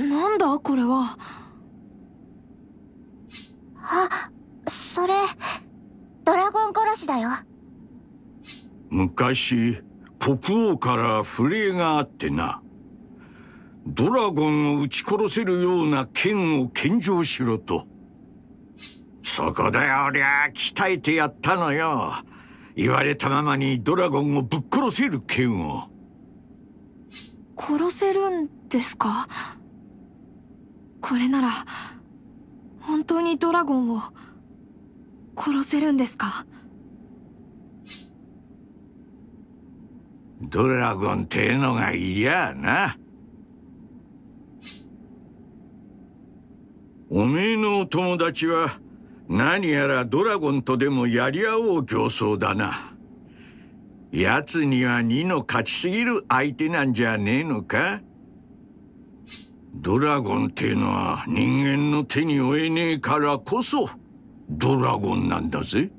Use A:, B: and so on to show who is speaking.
A: なんだこれは
B: あそれドラゴン殺しだよ
C: 昔国王から不礼があってなドラゴンを撃ち殺せるような剣を献上しろとそこで俺は鍛えてやったのよ言われたままにドラゴンをぶっ殺せる剣を
A: 殺せるんですかこれなら本当にドラゴンを殺せるんです
B: か
C: ドラゴンってのがいりゃあなおめえのお友達は何やらドラゴンとでもやり合おう競争だな奴には二の勝ちすぎる相手なんじゃねえのかドラゴンっていうのは人間の手に負えねえからこそドラゴンなんだぜ。